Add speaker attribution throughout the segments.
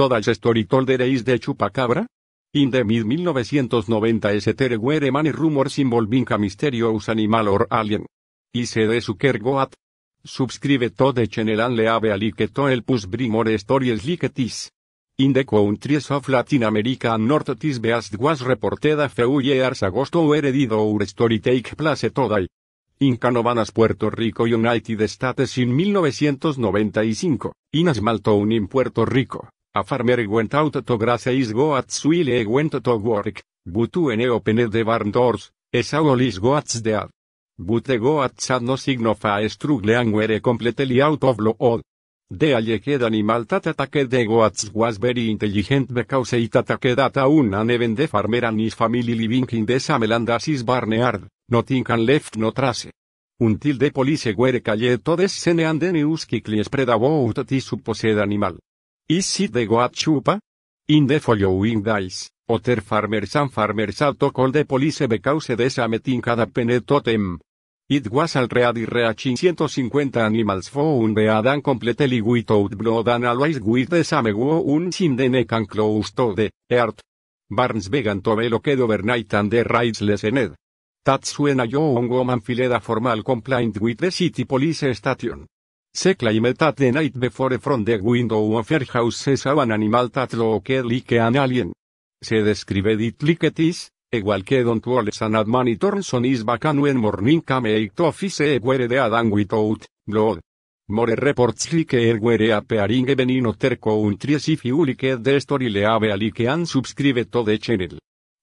Speaker 1: Todas historias de Chupacabra? In the mid 1990s there were many rumors involving a mysterious animal or alien. ¿Y se sucker goat? Subscribe to the channel and leave a like to el us bring stories like this. In the countries of Latin America and North this beast was reported a few years ago to did our story take place today. In Canovanas, Puerto Rico, United States in 1995, in a in Puerto Rico. A farmer went out to grace is goats at Swile went to work, but when opened the barn doors, as all is goats dead. But the goats had no sign of a struggle and were completely out of blood. The alleged animal that attacked the goats was very intelligent because it attacked at a and even the farmer and his family living in the same land as his barnyard, nothing can left no trace. Until the police were called to the scene and the news spread about this supposed animal. Is it the goat chupa? In the following days, other farmers and farmers had to call the police because de meeting cada cada It was already reaching 150 animals found dead and completely without blood and always with the same un sin the neck and close to the heart. Barnes began to be located overnight and the rights lessened. That's when a woman formal complaint with the city police station. Se claimed that the night before from the window of her house se saw animal that looked like an alien. Se describe it like it is, igual que don't an turns on is when morning came it office se were the and without blood. More reports like it e were appearing even in other countries if you like the story leave a like and subscribe to the channel.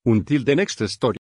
Speaker 1: Until the next story.